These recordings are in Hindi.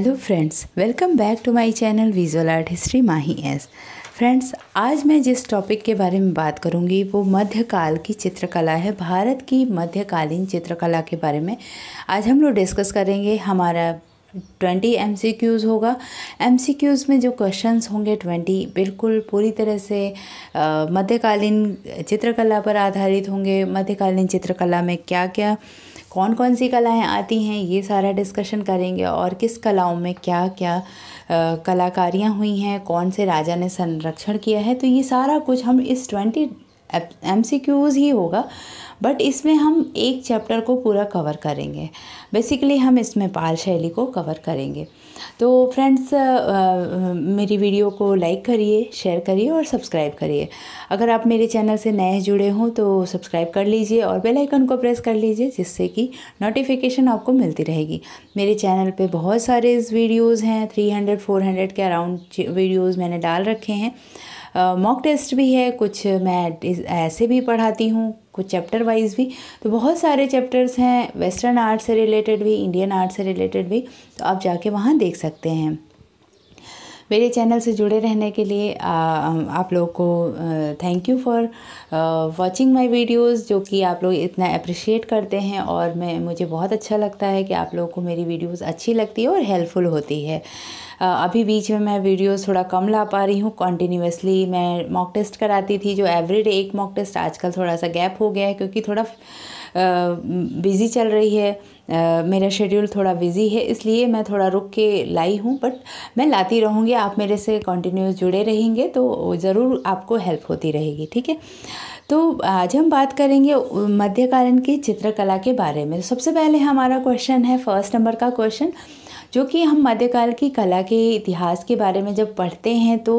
hello friends welcome back to my channel visual art history Mahi S friends आज मैं जिस टॉपिक के बारे में बात करूंगी वो मध्यकाल की चित्रकला है भारत की मध्यकालीन चित्रकला के बारे में आज हम लोग डिस्कस करेंगे हमारा ट्वेंटी एम सी क्यूज़ होगा एम सी क्यूज़ में जो क्वेश्चंस होंगे ट्वेंटी बिल्कुल पूरी तरह से मध्यकालीन चित्रकला पर आधारित होंगे मध्यकालीन चित्रकला में क्या क्या कौन कौन सी कलाएं आती हैं ये सारा डिस्कशन करेंगे और किस कलाओं में क्या क्या कलाकारियाँ हुई हैं कौन से राजा ने संरक्षण किया है तो ये सारा कुछ हम इस ट्वेंटी एम ही होगा बट इसमें हम एक चैप्टर को पूरा कवर करेंगे बेसिकली हम इसमें पाल शैली को कवर करेंगे तो फ्रेंड्स मेरी वीडियो को लाइक करिए शेयर करिए और सब्सक्राइब करिए अगर आप मेरे चैनल से नए जुड़े हों तो सब्सक्राइब कर लीजिए और बेल आइकन को प्रेस कर लीजिए जिससे कि नोटिफिकेशन आपको मिलती रहेगी मेरे चैनल पे बहुत सारे वीडियोस हैं 300 400 के अराउंड वीडियोस मैंने डाल रखे हैं मॉक टेस्ट भी है कुछ मैं ऐसे भी पढ़ाती हूँ कुछ चैप्टर वाइज भी तो बहुत सारे चैप्टर्स हैं वेस्टर्न आर्ट से रिलेटेड भी इंडियन आर्ट से रिलेटेड भी तो आप जाके वहाँ देख सकते हैं मेरे चैनल से जुड़े रहने के लिए आ, आप लोग को thank you for watching my videos जो कि आप लोग इतना अप्रिशिएट करते हैं और मैं मुझे बहुत अच्छा लगता है कि आप लोगों को मेरी वीडियोस अच्छी लगती है और हेल्पफुल होती है अभी बीच में मैं वीडियोस थोड़ा कम ला पा रही हूँ कॉन्टीन्यूसली मैं मॉक टेस्ट कराती थी जो एवरीडे एक मॉक टेस्ट आजकल थोड़ा सा गैप हो गया है क्योंकि थोड़ा बिज़ी चल रही है आ, मेरा शेड्यूल थोड़ा बिज़ी है इसलिए मैं थोड़ा रुक के लाई हूँ बट मैं लाती रहूँगी आप मेरे से कॉन्टीन्यूस जुड़े रहेंगे तो ज़रूर आपको हेल्प होती रहेगी ठीक है तो आज हम बात करेंगे मध्यकालीन की चित्रकला के बारे में सबसे पहले हमारा क्वेश्चन है फर्स्ट नंबर का क्वेश्चन जो कि हम मध्यकाल की कला के इतिहास के बारे में जब पढ़ते हैं तो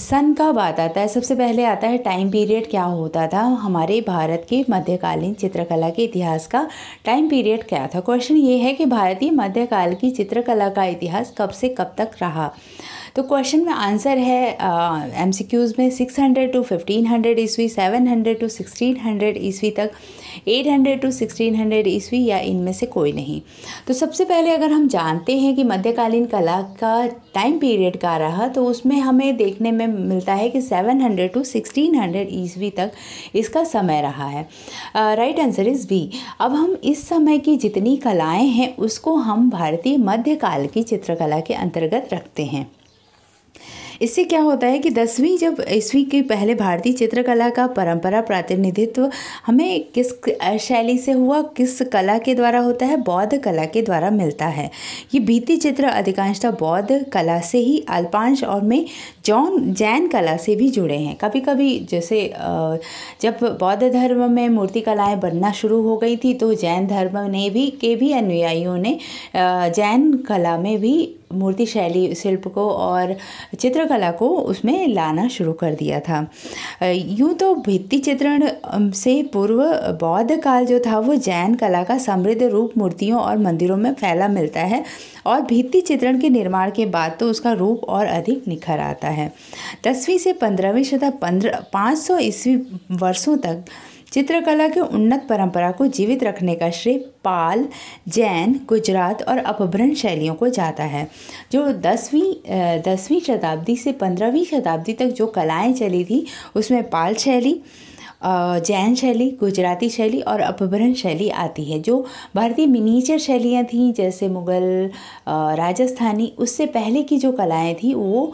सन का बात आता है सबसे पहले आता है टाइम पीरियड क्या होता था हमारे भारत के मध्यकालीन चित्रकला के इतिहास का टाइम पीरियड क्या था क्वेश्चन ये है कि भारतीय मध्यकाल की चित्रकला का इतिहास कब से कब तक रहा तो क्वेश्चन में आंसर है एम सी क्यूज़ में six hundred to fifteen hundred ईस्वी seven hundred to sixteen hundred ईस्वी तक eight hundred to sixteen hundred ईस्वी या इनमें से कोई नहीं तो सबसे पहले अगर हम जानते हैं कि मध्यकालीन कला का टाइम पीरियड का रहा तो उसमें हमें देखने में मिलता है कि seven hundred to sixteen hundred ईस्वी तक इसका समय रहा है राइट आंसर इज़ बी अब हम इस समय की जितनी कलाएँ हैं उसको हम भारतीय मध्यकाल की चित्रकला के अंतर्गत रखते हैं इससे क्या होता है कि दसवीं जब ईस्वी के पहले भारतीय चित्रकला का परंपरा प्रतिनिधित्व हमें किस शैली से हुआ किस कला के द्वारा होता है बौद्ध कला के द्वारा मिलता है ये भीति चित्र अधिकांशतः बौद्ध कला से ही अल्पांश और में जौन जैन कला से भी जुड़े हैं कभी कभी जैसे जब बौद्ध धर्म में मूर्ति कलाएं बनना शुरू हो गई थी तो जैन धर्म ने भी के भी अनुयायियों ने जैन कला में भी मूर्ति शैली शिल्प को और चित्रकला को उसमें लाना शुरू कर दिया था यूँ तो भित्ति चित्रण से पूर्व बौद्ध काल जो था वो जैन कला का समृद्ध रूप मूर्तियों और मंदिरों में फैला मिलता है और भित्ति चित्रण के निर्माण के बाद तो उसका रूप और अधिक निखर आता है दसवीं से पंद्रहवीं तथा पंद्रह पाँच सौ ईस्वी वर्षों तक चित्रकला के उन्नत परंपरा को जीवित रखने का श्रेय पाल जैन गुजरात और अपभ्रंश शैलियों को जाता है जो दसवीं दसवीं शताब्दी से पंद्रहवीं शताब्दी तक जो कलाएं चली थी उसमें पाल शैली जैन शैली गुजराती शैली और अपभ्रंश शैली आती है जो भारतीय मिनीचर शैलियाँ थीं जैसे मुग़ल राजस्थानी उससे पहले की जो कलाएँ थीं वो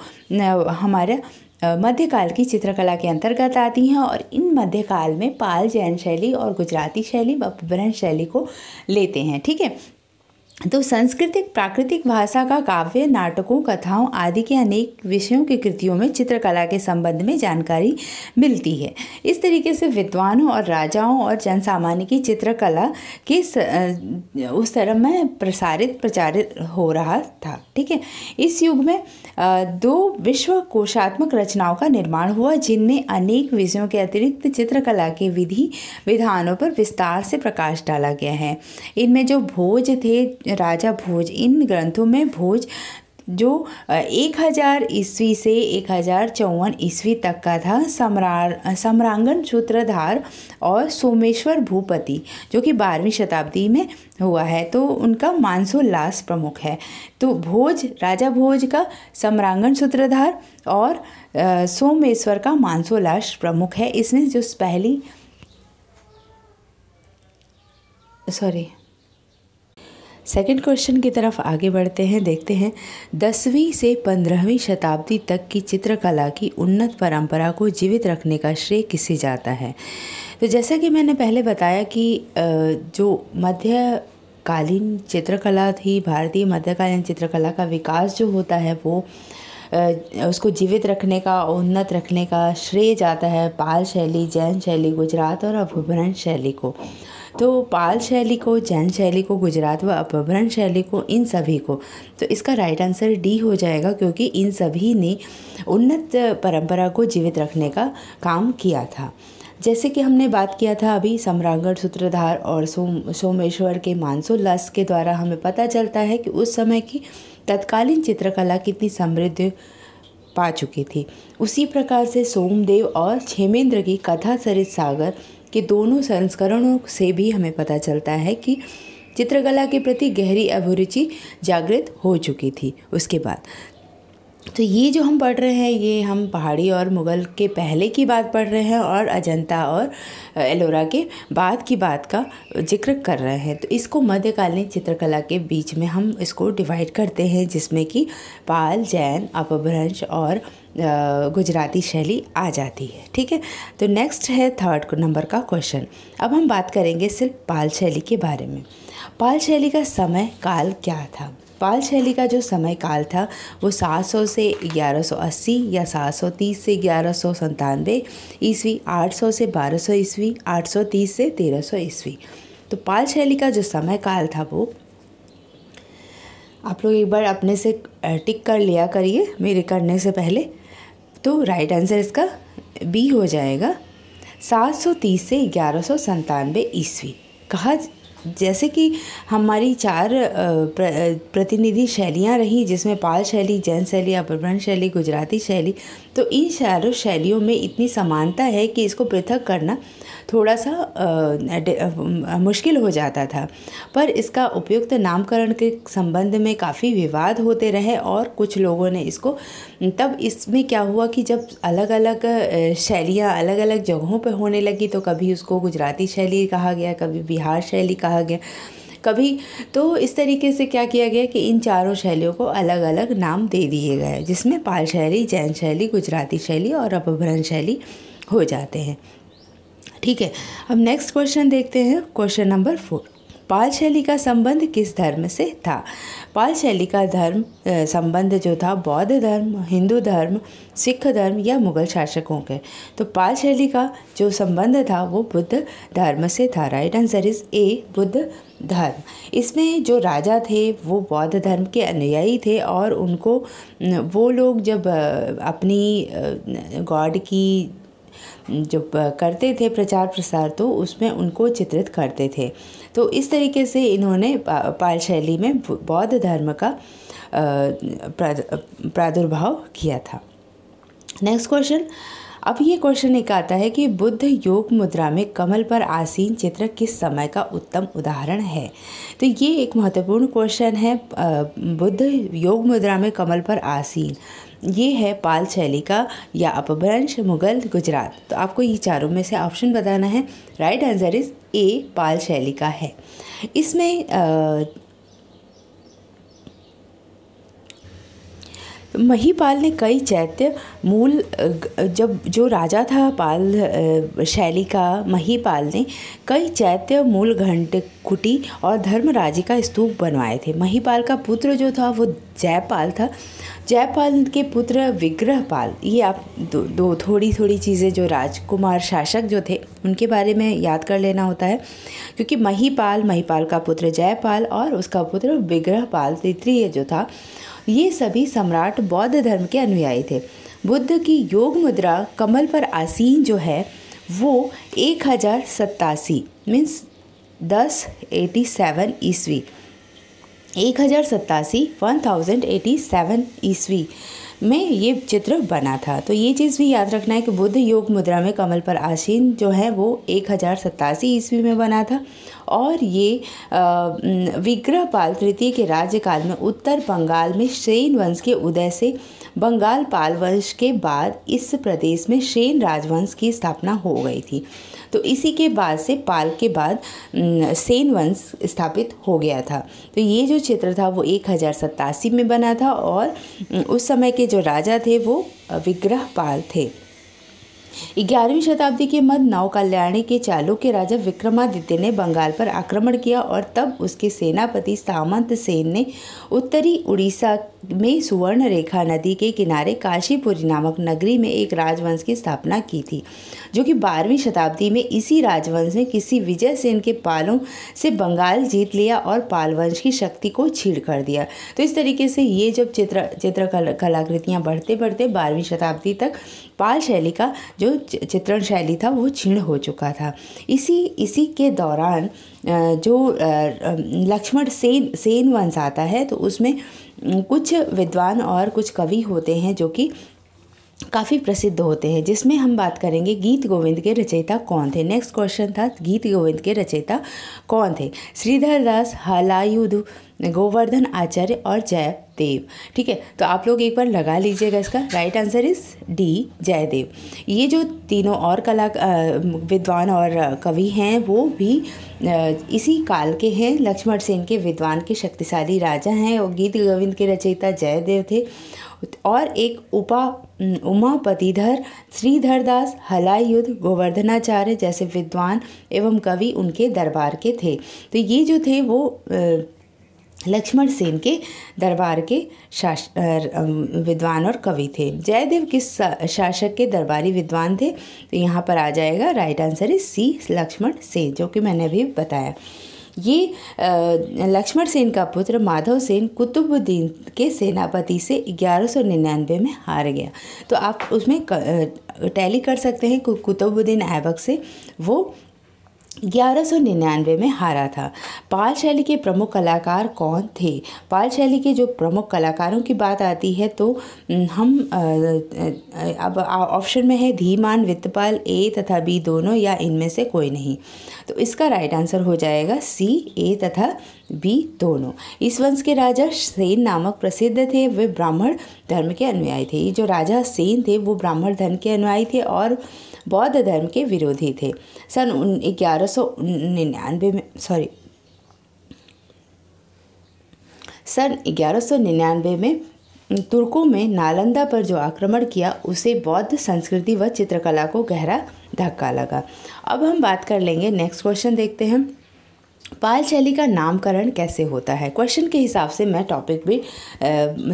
हमारे मध्यकाल की चित्रकला के अंतर्गत आती हैं और इन मध्यकाल में पाल जैन शैली और गुजराती शैली अपभ्रंश शैली को लेते हैं ठीक है तो सांस्कृतिक प्राकृतिक भाषा का काव्य नाटकों कथाओं आदि के अनेक विषयों की कृतियों में चित्रकला के संबंध में जानकारी मिलती है इस तरीके से विद्वानों और राजाओं और जनसामान्य की चित्रकला के उस तरह में प्रसारित प्रचारित हो रहा था ठीक है इस युग में दो विश्व कोशात्मक रचनाओं का निर्माण हुआ जिनने अनेक विषयों के अतिरिक्त चित्रकला के विधि विधानों पर विस्तार से प्रकाश डाला गया है इनमें जो भोज थे राजा भोज इन ग्रंथों में भोज जो एक हज़ार ईस्वी से एक हज़ार चौवन ईस्वी तक का था सम्रा सम्रांगन सूत्रधार और सोमेश्वर भूपति जो कि बारहवीं शताब्दी में हुआ है तो उनका मानसोल्लास प्रमुख है तो भोज राजा भोज का सम्रांगन सूत्रधार और सोमेश्वर का मानसोल्लास प्रमुख है इसमें जो पहली सॉरी सेकंड क्वेश्चन की तरफ आगे बढ़ते हैं देखते हैं दसवीं से पंद्रहवीं शताब्दी तक की चित्रकला की उन्नत परंपरा को जीवित रखने का श्रेय किसे जाता है तो जैसा कि मैंने पहले बताया कि जो मध्य कालीन चित्रकला थी भारतीय मध्यकालीन चित्रकला का विकास जो होता है वो उसको जीवित रखने का उन्नत रखने का श्रेय जाता है पाल शैली जैन शैली गुजरात और अभुभ्रंश शैली को तो पाल शैली को जैन शैली को गुजरात व अपभ्रंश शैली को इन सभी को तो इसका राइट आंसर डी हो जाएगा क्योंकि इन सभी ने उन्नत परंपरा को जीवित रखने का काम किया था जैसे कि हमने बात किया था अभी सम्रांगण सूत्रधार और सोम सोमेश्वर के मानसोल्लास के द्वारा हमें पता चलता है कि उस समय की तत्कालीन चित्रकला कितनी समृद्ध पा चुकी थी उसी प्रकार से सोमदेव और क्षेमेंद्र की कथा सरित सागर के दोनों संस्करणों से भी हमें पता चलता है कि चित्रकला के प्रति गहरी अभिरुचि जागृत हो चुकी थी उसके बाद तो ये जो हम पढ़ रहे हैं ये हम पहाड़ी और मुग़ल के पहले की बात पढ़ रहे हैं और अजंता और एलोरा के बाद की बात का जिक्र कर रहे हैं तो इसको मध्यकालीन चित्रकला के बीच में हम इसको डिवाइड करते हैं जिसमें कि पाल जैन अपभ्रंश और गुजराती शैली आ जाती है ठीक है तो नेक्स्ट है थर्ड नंबर का क्वेश्चन अब हम बात करेंगे सिर्फ पाल शैली के बारे में पाल शैली का समय काल क्या था पाल शैली का जो समय काल था वो 700 से 1180 या 730 से ग्यारह सौ ईस्वी आठ से 1200 ईस्वी आठ से 1300 ईस्वी तो पाल शैली का जो समय काल था वो आप लोग एक बार अपने से टिक कर लिया करिए मेरे करने से पहले तो राइट आंसर इसका बी हो जाएगा 730 से ग्यारह सौ ईस्वी कहा जैसे कि हमारी चार प्रतिनिधि शैलियाँ रहीं जिसमें पाल शैली जैन शैली अपभ्रंश शैली गुजराती शैली तो इन चारों शैलियों में इतनी समानता है कि इसको पृथक करना थोड़ा सा आ, मुश्किल हो जाता था पर इसका उपयुक्त नामकरण के संबंध में काफ़ी विवाद होते रहे और कुछ लोगों ने इसको तब इसमें क्या हुआ कि जब अलग अलग शैलियाँ अलग अलग जगहों पर होने लगी तो कभी उसको गुजराती शैली कहा गया कभी बिहार शैली कहा गया कभी तो इस तरीके से क्या किया गया कि इन चारों शैलियों को अलग अलग नाम दे दिए गए जिसमें पाल शैली जैन शैली गुजराती शैली और अपभ्रंश शैली हो जाते हैं ठीक है अब नेक्स्ट क्वेश्चन देखते हैं क्वेश्चन नंबर फोर पाल शैली का संबंध किस धर्म से था पाल शैली का धर्म संबंध जो था बौद्ध धर्म हिंदू धर्म सिख धर्म या मुगल शासकों के तो पाल शैली का जो संबंध था वो बुद्ध धर्म से था right answer is A Buddha धर्म इसमें जो राजा थे वो बौद्ध धर्म के अनुयायी थे और उनको वो लोग जब अपनी गॉड की जो करते थे प्रचार प्रसार तो उसमें उनको चित्रित करते थे तो इस तरीके से इन्होंने पाल शैली में बौद्ध धर्म का प्रादुर्भाव किया था नेक्स्ट क्वेश्चन अब ये क्वेश्चन एक आता है कि बुद्ध योग मुद्रा में कमल पर आसीन चित्र किस समय का उत्तम उदाहरण है तो ये एक महत्वपूर्ण क्वेश्चन है बुद्ध योग मुद्रा में कमल पर आसीन ये है पाल शैली का या अपभ्रंश मुगल गुजरात तो आपको ये चारों में से ऑप्शन बताना है right answer is A Pala शैली का है इसमें महीपाल ने कई चैत्य मूल जब जो राजा था पाल शैली का महीपाल ने कई चैत्य मूल घंट कुटी और धर्मराजी का स्तूप बनवाए थे महीपाल का पुत्र जो था वो जयपाल था जयपाल के पुत्र विग्रहपाल ये आप दो, दो थोड़ी थोड़ी चीज़ें जो राजकुमार शासक जो थे उनके बारे में याद कर लेना होता है क्योंकि महीपाल महीपाल का पुत्र जयपाल और उसका पुत्र विग्रहपाल तृतीय जो था ये सभी सम्राट बौद्ध धर्म के अनुयायी थे बुद्ध की योग मुद्रा कमल पर आसीन जो है वो एक हज़ार सत्तासी मीन्स दस एटी सेवन ईस्वी एक हज़ार सत्तासी वन थाउजेंड एटी सेवन ईस्वी में ये चित्र बना था तो ये चीज़ भी याद रखना है कि बुद्ध योग मुद्रा में कमल पर आसीन जो है वो एक हज़ार सत्तासी ईस्वी में बना था और ये विग्रहपाल तृतीय के राज्यकाल में उत्तर बंगाल में श्रेन वंश के उदय से बंगाल पाल वंश के बाद इस प्रदेश में सेन राजवंश की स्थापना हो गई थी तो इसी के बाद से पाल के बाद सेन वंश स्थापित हो गया था तो ये जो क्षेत्र था वो एक में बना था और उस समय के जो राजा थे वो विग्रह पाल थे ग्यारहवीं शताब्दी के मध्य नौ कल्याणी के चालुक्य राजा विक्रमादित्य ने बंगाल पर आक्रमण किया और तब उसके सेनापति सामंत सेन ने उत्तरी उड़ीसा में सुवर्ण रेखा नदी के किनारे काशीपुरी नामक नगरी में एक राजवंश की स्थापना की थी जो कि बारहवीं शताब्दी में इसी राजवंश ने किसी विजय सेन के पालों से बंगाल जीत लिया और पालवंश की शक्ति को छीड़ कर दिया तो इस तरीके से ये जब चित्र चित्र कलाकृतियाँ बढ़ते बढ़ते बारहवीं शताब्दी तक पाल शैली का जो चित्रण शैली था वो क्षीण हो चुका था इसी इसी के दौरान जो लक्ष्मण सेन सेन वंश आता है तो उसमें कुछ विद्वान और कुछ कवि होते हैं जो कि काफ़ी प्रसिद्ध होते हैं जिसमें हम बात करेंगे गीत गोविंद के रचयिता कौन थे नेक्स्ट क्वेश्चन था गीत गोविंद के रचयिता कौन थे श्रीधर दास हलायुध गोवर्धन आचार्य और जयदेव ठीक है तो आप लोग एक बार लगा लीजिएगा इसका right answer is D Jayadev ये जो तीनों और कला विद्वान और कवि हैं वो भी इसी काल के हैं लक्ष्मण सेन के विद्वान के शक्तिशाली राजा हैं और गीत गोविंद के रचयिता जयदेव थे और एक उपा उमापतिधर श्रीधर दास हलायुद्ध गोवर्धनाचार्य जैसे विद्वान एवं कवि उनके दरबार के थे तो ये जो थे वो लक्ष्मण सेन के दरबार के शास विद्वान और कवि थे जयदेव किस शासक के दरबारी विद्वान थे तो यहाँ पर आ जाएगा right answer is C Lakshman Sen जो कि मैंने अभी बताया ये लक्ष्मण सेन का पुत्र माधव सेन कुतुबुद्दीन के सेनापति से 1199 में हार गया तो आप उसमें टैली कर सकते हैं कुतुबुद्दीन ऐबक से वो 1199 में हारा था पाल शैली के प्रमुख कलाकार कौन थे पाल शैली के जो प्रमुख कलाकारों की बात आती है तो हम अब ऑप्शन में है धीमान वित्तपाल ए तथा बी दोनों या इनमें से कोई नहीं तो इसका राइट आंसर हो जाएगा सी ए तथा भी दोनों इस वंश के राजा सेन नामक प्रसिद्ध थे वे ब्राह्मण धर्म के अनुयायी थे ये जो राजा सेन थे वो ब्राह्मण धर्म के अनुयायी थे और बौद्ध धर्म के विरोधी थे सन ग्यारह सौ निन्यानवे में सॉरी सन ग्यारह सौ निन्यानवे में तुर्कों में नालंदा पर जो आक्रमण किया उसे बौद्ध संस्कृति व चित्रकला को गहरा धक्का लगा अब हम बात कर लेंगे नेक्स्ट क्वेश्चन देखते हैं पाल शैली का नामकरण कैसे होता है क्वेश्चन के हिसाब से मैं टॉपिक भी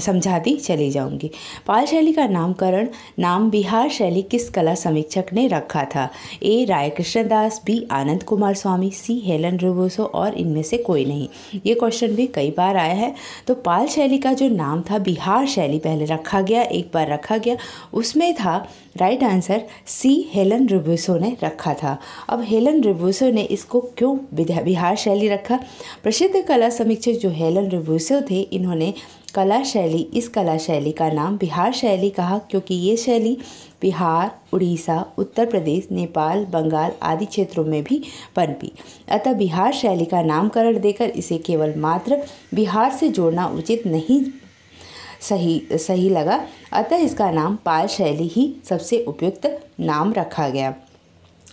समझाती चली जाऊंगी पाल शैली का नामकरण नाम बिहार शैली किस कला समीक्षक ने रखा था A Rai Krishnadas B Ananda Coomaraswamy C Helen रिवोसो और इनमें से कोई नहीं ये क्वेश्चन भी कई बार आया है तो पाल शैली का जो नाम था बिहार शैली पहले रखा गया एक बार रखा गया उसमें था राइट आंसर सी हेलन रिवोसो ने रखा था अब हेलन रिवोसो ने इसको क्यों बिहार शैली रखा प्रसिद्ध कला समीक्षक जो हेलन रिव्यूसो थे इन्होंने कला शैली इस कला शैली का नाम बिहार शैली कहा क्योंकि ये शैली बिहार उड़ीसा उत्तर प्रदेश नेपाल बंगाल आदि क्षेत्रों में भी पनपी अतः बिहार शैली का नामकरण देकर इसे केवल मात्र बिहार से जोड़ना उचित नहीं सही सही लगा अतः इसका नाम पाल शैली ही सबसे उपयुक्त नाम रखा गया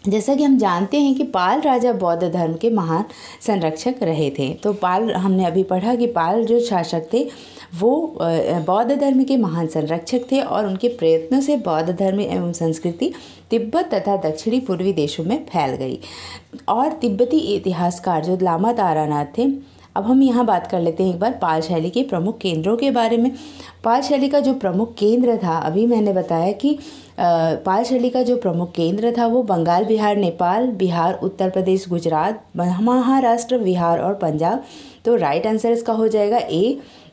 जैसा कि हम जानते हैं कि पाल राजा बौद्ध धर्म के महान संरक्षक रहे थे तो पाल हमने अभी पढ़ा कि पाल जो शासक थे वो बौद्ध धर्म के महान संरक्षक थे और उनके प्रयत्नों से बौद्ध धर्म एवं संस्कृति तिब्बत तथा दक्षिणी पूर्वी देशों में फैल गई और तिब्बती इतिहासकार जो लामा तारानाथ थे अब हम यहाँ बात कर लेते हैं एक बार पाल शैली के प्रमुख केंद्रों के बारे में पाल शैली का जो प्रमुख केंद्र था अभी मैंने बताया कि पाल शैली का जो प्रमुख केंद्र था वो बंगाल बिहार नेपाल बिहार उत्तर प्रदेश गुजरात महाराष्ट्र बिहार और पंजाब तो राइट आंसर इसका हो जाएगा ए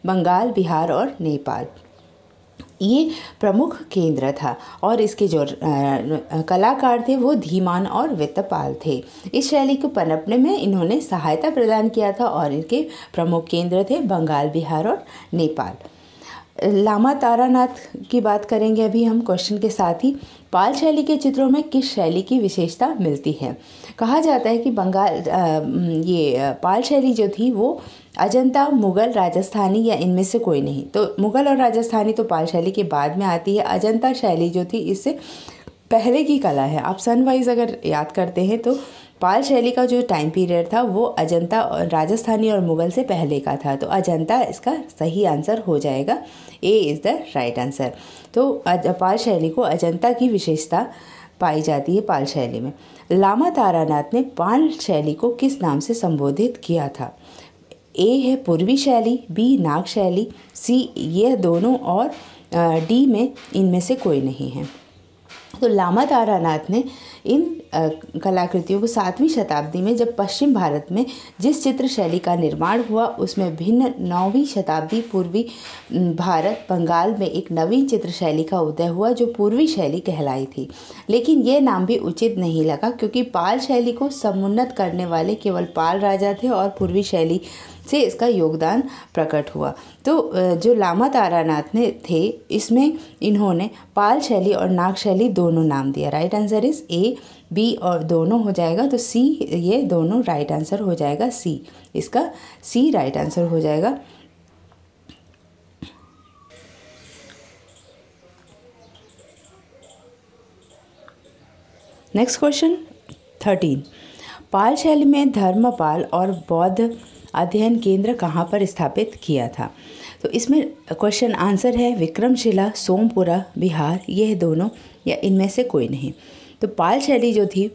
बंगाल बिहार और नेपाल ये प्रमुख केंद्र था और इसके जो कलाकार थे वो धीमान और वित्तपाल थे इस शैली को पनपने में इन्होंने सहायता प्रदान किया था और इनके प्रमुख केंद्र थे बंगाल बिहार और नेपाल लामा तारानाथ की बात करेंगे अभी हम क्वेश्चन के साथ ही पाल शैली के चित्रों में किस शैली की विशेषता मिलती है कहा जाता है कि बंगाल ये पाल शैली जो थी वो अजंता मुगल राजस्थानी या इनमें से कोई नहीं तो मुगल और राजस्थानी तो पाल शैली के बाद में आती है अजंता शैली जो थी इससे पहले की कला है आप सनवाइज अगर याद करते हैं तो पाल शैली का जो टाइम पीरियड था वो अजंता और राजस्थानी और मुगल से पहले का था तो अजंता इसका सही आंसर हो जाएगा A is the right answer तो पाल शैली को अजंता की विशेषता पाई जाती है पाल शैली में लामा तारानाथ ने पाल शैली को किस नाम से संबोधित किया था ए है पूर्वी शैली बी नाग शैली सी यह दोनों और डी में इनमें से कोई नहीं है तो लामा तारानाथ ने इन कलाकृतियों को सातवीं शताब्दी में जब पश्चिम भारत में जिस चित्र शैली का निर्माण हुआ उसमें भिन्न नौवीं शताब्दी पूर्वी भारत बंगाल में एक नवीन चित्र शैली का उदय हुआ जो पूर्वी शैली कहलाई थी लेकिन यह नाम भी उचित नहीं लगा क्योंकि पाल शैली को समुन्नत करने वाले केवल पाल राजा थे और पूर्वी शैली से इसका योगदान प्रकट हुआ तो जो लामा तारानाथ ने थे इसमें इन्होंने पाल शैली और नाग शैली दोनों नाम दिया right answer is A B और दोनों हो जाएगा तो सी ये दोनों राइट आंसर हो जाएगा सी इसका सी राइट आंसर हो जाएगा नेक्स्ट क्वेश्चन थर्टीन पाल शैली में धर्मपाल और बौद्ध अध्ययन केंद्र कहाँ पर स्थापित किया था तो इसमें क्वेश्चन आंसर है विक्रमशिला सोमपुरा बिहार यह दोनों या इनमें से कोई नहीं तो पाल शैली जो थी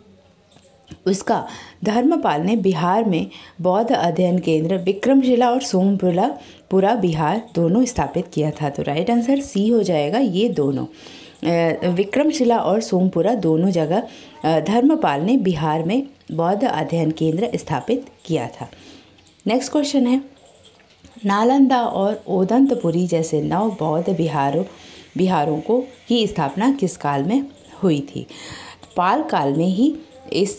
उसका धर्मपाल ने बिहार में बौद्ध अध्ययन केंद्र विक्रमशिला और सोमपुरा पूरा बिहार दोनों स्थापित किया था तो राइट आंसर सी हो जाएगा ये दोनों विक्रमशिला और सोमपुरा दोनों जगह धर्मपाल ने बिहार में बौद्ध अध्ययन केंद्र स्थापित किया था नेक्स्ट क्वेश्चन है नालंदा और ओदंतपुरी जैसे नौ बौद्ध बिहारों बिहारों को की स्थापना किस काल में हुई थी पाल काल में ही इस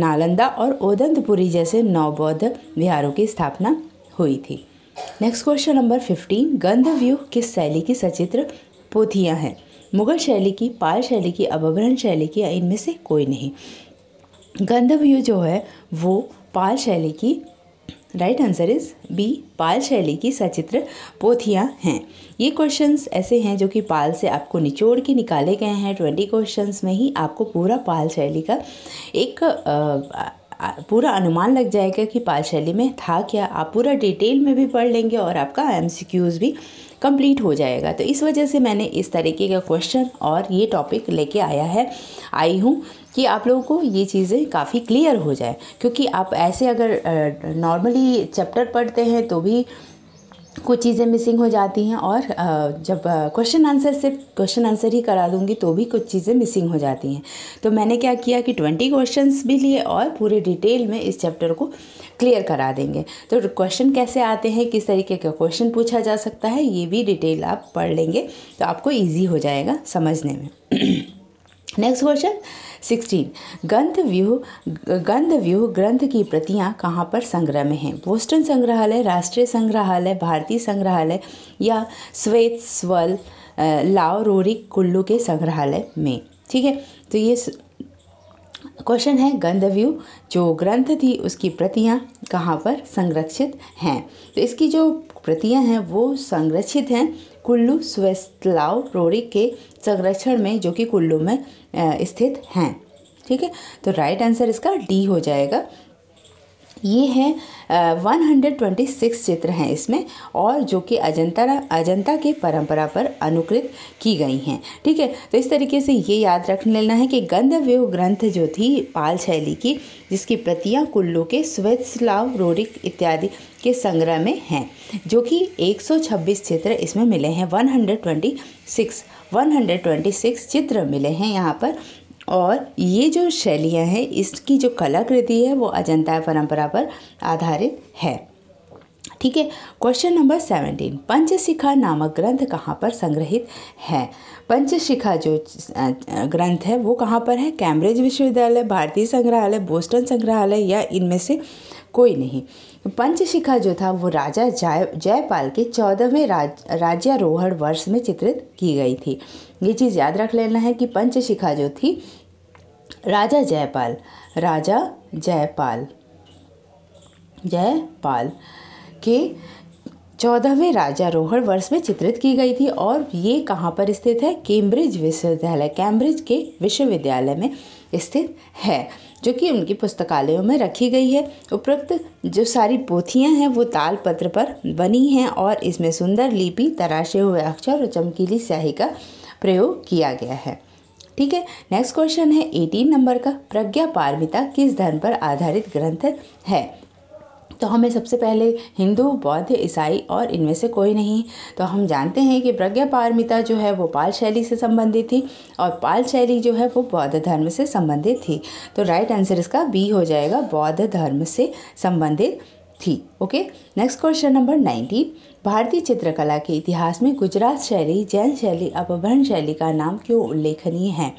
नालंदा और ओदंतपुरी जैसे नौ बौद्ध बिहारों की स्थापना हुई थी next question number fifteen Gandavyuha किस शैली की सचित्र पोथियाँ हैं मुगल शैली की पाल शैली की अभ्रहण शैली की इनमें से कोई नहीं गंधव्यूह जो है वो पाल शैली की right answer is B Pala शैली की सचित्र पोथियाँ हैं ये क्वेश्चंस ऐसे हैं जो कि पाल से आपको निचोड़ के निकाले गए हैं ट्वेंटी क्वेश्चंस में ही आपको पूरा पाल शैली का एक आ, पूरा अनुमान लग जाएगा कि पाल शैली में था क्या आप पूरा डिटेल में भी पढ़ लेंगे और आपका एम भी कंप्लीट हो जाएगा तो इस वजह से मैंने इस तरीके का क्वेश्चन और ये टॉपिक लेके आया है आई हूँ कि आप लोगों को ये चीज़ें काफ़ी क्लियर हो जाए क्योंकि आप ऐसे अगर नॉर्मली चैप्टर पढ़ते हैं तो भी कुछ चीज़ें मिसिंग हो जाती हैं और जब क्वेश्चन आंसर सिर्फ क्वेश्चन आंसर ही करा दूंगी तो भी कुछ चीज़ें मिसिंग हो जाती हैं तो मैंने क्या किया कि ट्वेंटी क्वेश्चंस भी लिए और पूरे डिटेल में इस चैप्टर को क्लियर करा देंगे तो क्वेश्चन कैसे आते हैं किस तरीके का क्वेश्चन पूछा जा सकता है ये भी डिटेल आप पढ़ लेंगे तो आपको ईजी हो जाएगा समझने में नेक्स्ट क्वेश्चन सिक्सटीन गंध व्यूह गंध व्यूह ग्रंथ की प्रतियां कहाँ पर संग्रह में हैं बोस्टन संग्रहालय राष्ट्रीय संग्रहालय भारतीय संग्रहालय या श्वेत स्वल रोरिक कुल्लू के संग्रहालय में ठीक है तो ये क्वेश्चन है गंधव्यू जो ग्रंथ थी उसकी प्रतियां कहाँ पर संरक्षित हैं तो इसकी जो प्रतियां हैं वो संरक्षित हैं कुल्लू स्वेस्तलाव रोरी के संरक्षण में जो कि कुल्लू में स्थित हैं ठीक है तो राइट आंसर इसका डी हो जाएगा ये हैं वन हंड्रेड ट्वेंटी सिक्स चित्र हैं इसमें और जो कि अजंता अजंता के परंपरा पर अनुकृत की गई हैं ठीक है तो इस तरीके से ये याद रख लेना है कि गंधव्य ग्रंथ जो थी पाल शैली की जिसकी प्रतियाँ कुल्लू के स्वेत्सलाव रोरिक इत्यादि के संग्रह में हैं जो कि 126 चित्र इसमें मिले हैं 126 126 चित्र मिले हैं यहाँ पर और ये जो शैलियाँ हैं इसकी जो कलाकृति है वो अजंता परंपरा पर आधारित है ठीक है क्वेश्चन नंबर सेवेंटीन पंचशिखा नामक ग्रंथ कहाँ पर संग्रहित है पंचशिखा जो ग्रंथ है वो कहाँ पर है कैम्ब्रिज विश्वविद्यालय भारतीय संग्रहालय बोस्टन संग्रहालय या इनमें से कोई नहीं पंचशिखा जो था वो राजा जय जयपाल के चौदहवें राज राज्यारोहण वर्ष में चित्रित की गई थी ये चीज़ याद रख लेना है कि पंचशिखा जो थी राजा जयपाल राजा जयपाल जयपाल के चौदहवें राजारोहण वर्ष में चित्रित की गई थी और ये कहाँ पर स्थित है कैम्ब्रिज विश्वविद्यालय कैम्ब्रिज के विश्वविद्यालय में स्थित है जो कि उनकी पुस्तकालयों में रखी गई है उपरोक्त जो सारी पोथियाँ हैं वो ताल पत्र पर बनी हैं और इसमें सुंदर लिपि तराशे हुए अक्षर और चमकीली स्याही का प्रयोग किया गया है ठीक है नेक्स्ट क्वेश्चन है एटीन नंबर का प्रज्ञा पारमिता किस धर्म पर आधारित ग्रंथ है तो हमें सबसे पहले हिंदू बौद्ध ईसाई और इनमें से कोई नहीं तो हम जानते हैं कि प्रज्ञा पारमिता जो है वो पाल शैली से संबंधित थी और पाल शैली जो है वो बौद्ध धर्म से संबंधित थी तो राइट आंसर इसका बी हो जाएगा बौद्ध धर्म से संबंधित थी okay next question number nineteen भारतीय चित्रकला के इतिहास में गुजरात शैली जैन शैली अपभ्रंश शैली का नाम क्यों उल्लेखनीय है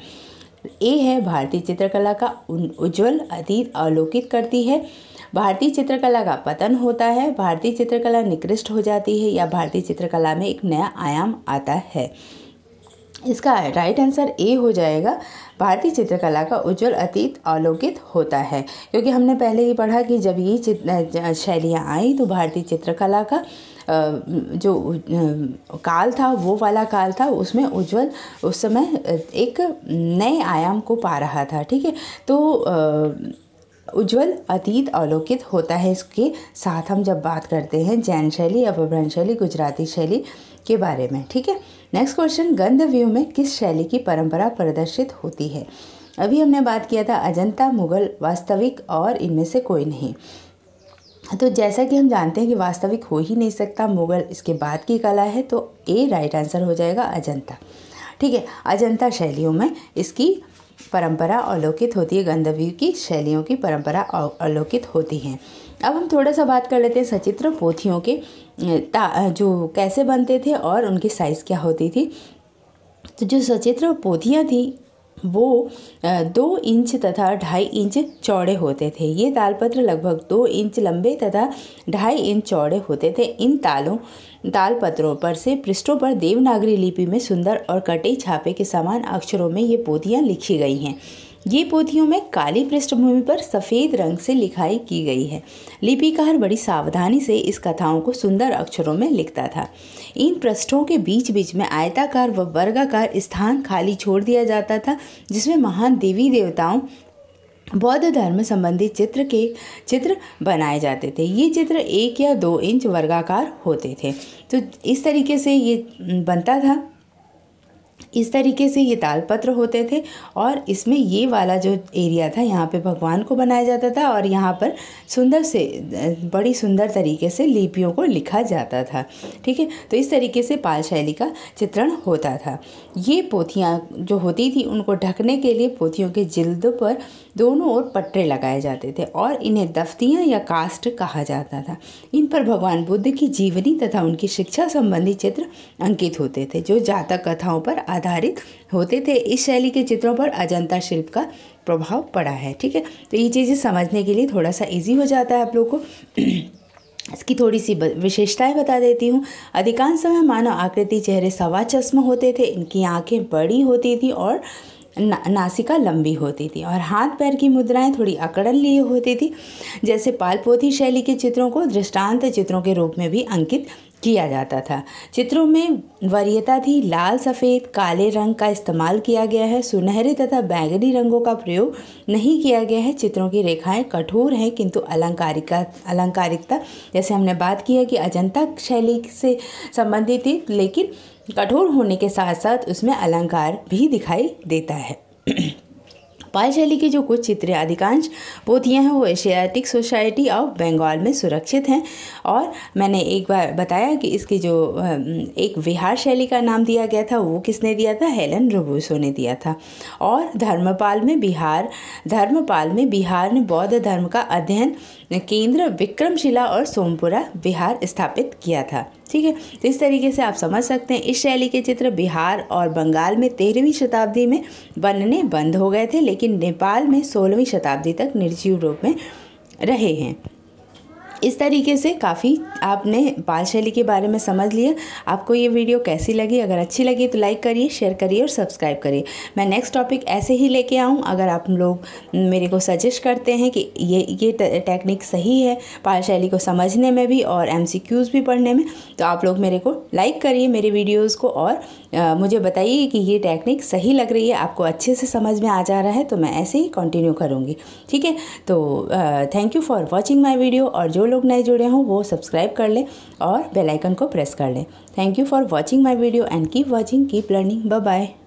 ए है भारतीय चित्रकला का उज्ज्वल अतीत अवलोकित करती है भारतीय चित्रकला का पतन होता है भारतीय चित्रकला निकृष्ट हो जाती है या भारतीय चित्रकला में एक नया आयाम आता है इसका राइट आंसर ए हो जाएगा भारतीय चित्रकला का उज्जवल अतीत अवलोकित होता है क्योंकि हमने पहले ही पढ़ा कि जब ये शैलियाँ आई तो भारतीय चित्रकला का जो काल था वो वाला काल था उसमें उज्जवल उस समय एक नए आयाम को पा रहा था ठीक है तो उज्जवल अतीत अवलोकित होता है इसके साथ हम जब बात करते हैं जैन शैली अपभ्रंश शैली गुजराती शैली के बारे में ठीक है नेक्स्ट क्वेश्चन गंधव्यू में किस शैली की परंपरा प्रदर्शित होती है अभी हमने बात किया था अजंता मुगल वास्तविक और इनमें से कोई नहीं तो जैसा कि हम जानते हैं कि वास्तविक हो ही नहीं सकता मुगल इसके बाद की कला है तो ए राइट आंसर हो जाएगा अजंता ठीक है अजंता शैलियों में इसकी परंपरा अवलोकित होती है गंधवी की शैलियों की परंपरा अवलोकित होती है अब हम थोड़ा सा बात कर लेते हैं सचित्र पोथियों के जो कैसे बनते थे और उनकी साइज़ क्या होती थी तो जो सचित्र पोथियाँ थी वो दो इंच तथा ढाई इंच चौड़े होते थे ये तालपत्र लगभग दो इंच लंबे तथा ढाई इंच चौड़े होते थे इन तालों तालपत्रों पर से पृष्ठों पर देवनागरी लिपि में सुंदर और कटे छापे के समान अक्षरों में ये पोथियाँ लिखी गई हैं ये पोथियों में काली पृष्ठभूमि पर सफ़ेद रंग से लिखाई की गई है लिपिकार बड़ी सावधानी से इस कथाओं को सुंदर अक्षरों में लिखता था इन पृष्ठों के बीच बीच में आयताकार व वर्गाकार स्थान खाली छोड़ दिया जाता था जिसमें महान देवी देवताओं बौद्ध धर्म संबंधी चित्र के चित्र बनाए जाते थे ये चित्र एक या दो इंच वर्गाकार होते थे तो इस तरीके से ये बनता था इस तरीके से ये तालपत्र होते थे और इसमें ये वाला जो एरिया था यहाँ पे भगवान को बनाया जाता था और यहाँ पर सुंदर से बड़ी सुंदर तरीके से लिपियों को लिखा जाता था ठीक है तो इस तरीके से पाल शैली का चित्रण होता था ये पोथियाँ जो होती थी उनको ढकने के लिए पोथियों के जिल्द पर दोनों ओर पट्टे लगाए जाते थे और इन्हें दफ्तियाँ या कास्ट कहा जाता था इन पर भगवान बुद्ध की जीवनी तथा उनकी शिक्षा संबंधी चित्र अंकित होते थे जो जातक कथाओं पर आधारित होते थे इस शैली के चित्रों पर अजंता शिल्प का प्रभाव पड़ा है ठीक है तो ये चीज़ें समझने के लिए थोड़ा सा इजी हो जाता है आप लोग को इसकी थोड़ी सी विशेषताएं बता देती हूँ अधिकांश समय मानव आकृति चेहरे सवा चश्म होते थे इनकी आंखें बड़ी होती थी और ना, नासिका लंबी होती थी और हाथ पैर की मुद्राएं थोड़ी अकड़न लिए होती थी जैसे पालपोथी शैली के चित्रों को दृष्टांत चित्रों के रूप में भी अंकित किया जाता था चित्रों में वरीयता थी लाल सफ़ेद काले रंग का इस्तेमाल किया गया है सुनहरे तथा बैंगनी रंगों का प्रयोग नहीं किया गया है चित्रों की रेखाएं कठोर हैं किंतु अलंकारिका अलंकारिकता जैसे हमने बात की है कि अजंता शैली से संबंधित थी लेकिन कठोर होने के साथ साथ उसमें अलंकार भी दिखाई देता है शैली की जो कुछ चित्र अधिकांश पोथियाँ हैं वो एशियाटिक सोसाइटी ऑफ बंगाल में सुरक्षित हैं और मैंने एक बार बताया कि इसकी जो एक विहार शैली का नाम दिया गया था वो किसने दिया था हेलन रोबूसो ने दिया था और धर्मपाल में बिहार धर्मपाल में बिहार ने बौद्ध धर्म का अध्ययन केंद्र विक्रमशिला और सोमपुरा बिहार स्थापित किया था ठीक है तो इस तरीके से आप समझ सकते हैं इस शैली के चित्र बिहार और बंगाल में तेरहवीं शताब्दी में बनने बंद हो गए थे लेकिन लेकिन नेपाल में सोलहवीं शताब्दी तक निर्जीव रूप में रहे हैं इस तरीके से काफ़ी आपने पाल शैली के बारे में समझ लिया आपको ये वीडियो कैसी लगी अगर अच्छी लगी तो लाइक करिए शेयर करिए और सब्सक्राइब करिए मैं नेक्स्ट टॉपिक ऐसे ही लेके आऊँ अगर आप लोग मेरे को सजेस्ट करते हैं कि ये ये टेक्निक सही है पाल शैली को समझने में भी और एम भी पढ़ने में तो आप लोग मेरे को लाइक करिए मेरे वीडियोज़ को और मुझे बताइए कि ये टेक्निक सही लग रही है आपको अच्छे से समझ में आ जा रहा है तो मैं ऐसे ही कंटिन्यू करूँगी ठीक है तो thank you for watching my video और जो लोग नए जुड़े हों वो सब्सक्राइब कर लें और बेलाइकन को प्रेस कर लें thank you for watching my video and keep watching keep learning bye